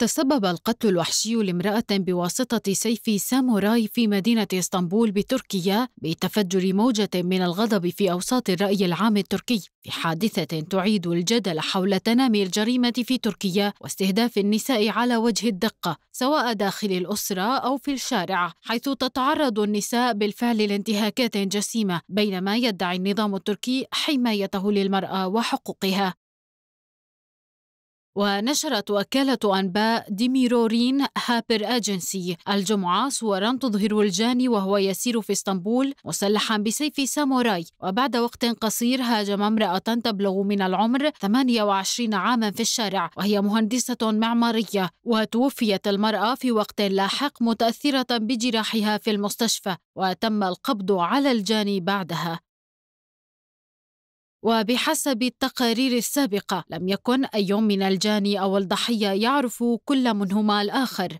تسبب القتل الوحشي لامرأة بواسطة سيف ساموراي في مدينة اسطنبول بتركيا بتفجر موجة من الغضب في أوساط الرأي العام التركي في حادثة تعيد الجدل حول تنامي الجريمة في تركيا واستهداف النساء على وجه الدقة سواء داخل الأسرة أو في الشارع حيث تتعرض النساء بالفعل لانتهاكات جسيمة بينما يدعي النظام التركي حمايته للمرأة وحقوقها ونشرت وكالة أنباء ديميرورين هابر أجنسي الجمعة صورا تظهر الجاني وهو يسير في اسطنبول مسلحا بسيف ساموراي وبعد وقت قصير هاجم امرأة تبلغ من العمر 28 عاما في الشارع وهي مهندسة معمارية وتوفيت المرأة في وقت لاحق متأثرة بجراحها في المستشفى وتم القبض على الجاني بعدها وبحسب التقارير السابقة لم يكن أي من الجاني أو الضحية يعرف كل منهما الآخر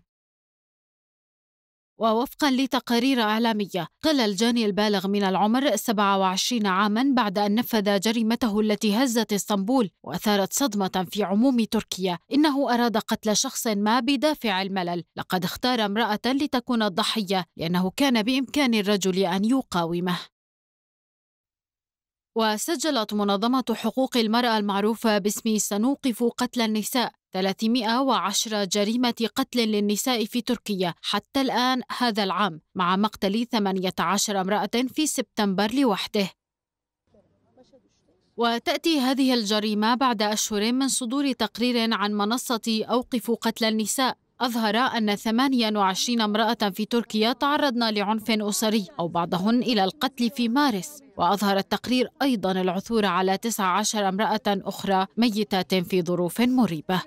ووفقا لتقارير إعلامية قال الجاني البالغ من العمر 27 عاما بعد أن نفذ جريمته التي هزت اسطنبول وأثارت صدمة في عموم تركيا إنه أراد قتل شخص ما بدافع الملل لقد اختار امرأة لتكون الضحية لأنه كان بإمكان الرجل أن يقاومه وسجلت منظمة حقوق المرأة المعروفة باسم سنوقف قتل النساء 310 جريمة قتل للنساء في تركيا حتى الآن هذا العام مع مقتل 18 امرأة في سبتمبر لوحده وتأتي هذه الجريمة بعد أشهر من صدور تقرير عن منصة أوقف قتل النساء أظهر أن 28 امرأة في تركيا تعرضن لعنف أسري أو بعضهن إلى القتل في مارس وأظهر التقرير أيضا العثور على 19 امرأة أخرى ميتات في ظروف مريبة